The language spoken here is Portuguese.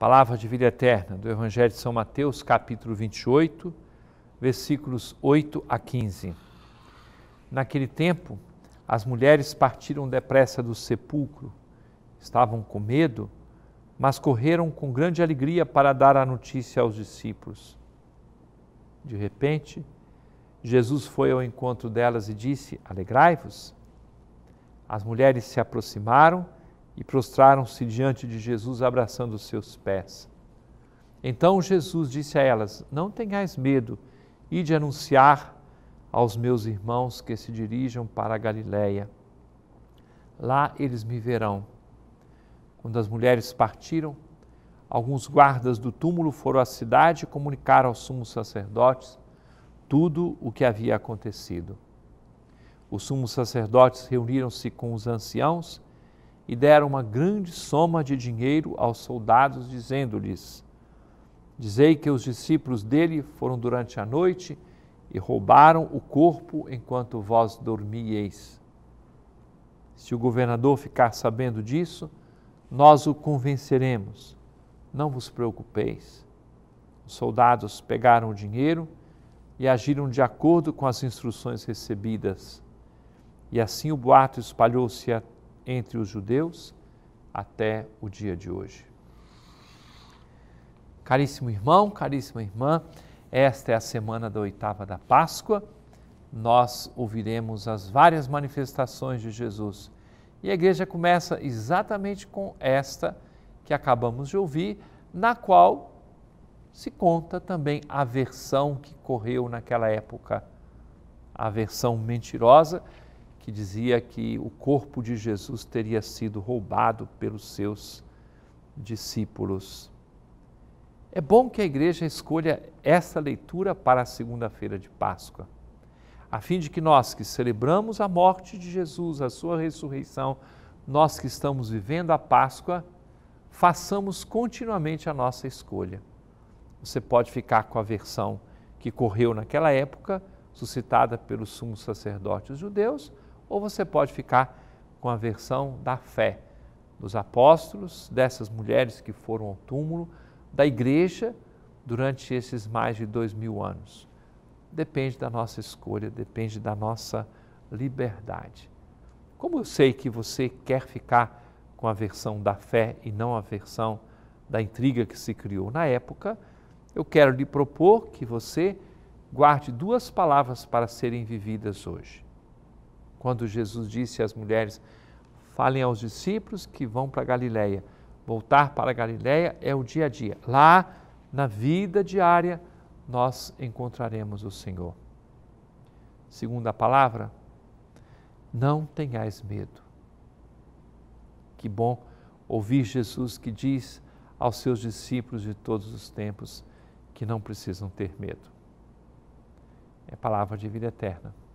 Palavra de vida eterna do Evangelho de São Mateus, capítulo 28, versículos 8 a 15. Naquele tempo, as mulheres partiram depressa do sepulcro. Estavam com medo, mas correram com grande alegria para dar a notícia aos discípulos. De repente, Jesus foi ao encontro delas e disse: Alegrai-vos. As mulheres se aproximaram e prostraram-se diante de Jesus, abraçando os seus pés. Então Jesus disse a elas: Não tenhais medo, de anunciar aos meus irmãos que se dirijam para a Galiléia. Lá eles me verão. Quando as mulheres partiram, alguns guardas do túmulo foram à cidade e comunicaram aos sumos sacerdotes tudo o que havia acontecido. Os sumos sacerdotes reuniram-se com os anciãos e deram uma grande soma de dinheiro aos soldados, dizendo-lhes: Dizei que os discípulos dele foram durante a noite e roubaram o corpo enquanto vós dormieis. Se o governador ficar sabendo disso, nós o convenceremos. Não vos preocupeis. Os soldados pegaram o dinheiro e agiram de acordo com as instruções recebidas. E assim o boato espalhou-se a entre os judeus até o dia de hoje. Caríssimo irmão, caríssima irmã, esta é a semana da oitava da Páscoa. Nós ouviremos as várias manifestações de Jesus. E a igreja começa exatamente com esta que acabamos de ouvir, na qual se conta também a versão que correu naquela época, a versão mentirosa que dizia que o corpo de Jesus teria sido roubado pelos seus discípulos. É bom que a igreja escolha essa leitura para a segunda-feira de Páscoa, a fim de que nós que celebramos a morte de Jesus, a sua ressurreição, nós que estamos vivendo a Páscoa, façamos continuamente a nossa escolha. Você pode ficar com a versão que correu naquela época, suscitada pelos sumos sacerdotes judeus, ou você pode ficar com a versão da fé dos apóstolos, dessas mulheres que foram ao túmulo, da igreja durante esses mais de dois mil anos. Depende da nossa escolha, depende da nossa liberdade. Como eu sei que você quer ficar com a versão da fé e não a versão da intriga que se criou na época, eu quero lhe propor que você guarde duas palavras para serem vividas hoje. Quando Jesus disse às mulheres: "Falem aos discípulos que vão para Galiléia". Voltar para Galiléia é o dia a dia. Lá, na vida diária, nós encontraremos o Senhor. Segunda palavra: não tenhais medo. Que bom ouvir Jesus que diz aos seus discípulos de todos os tempos que não precisam ter medo. É palavra de vida eterna.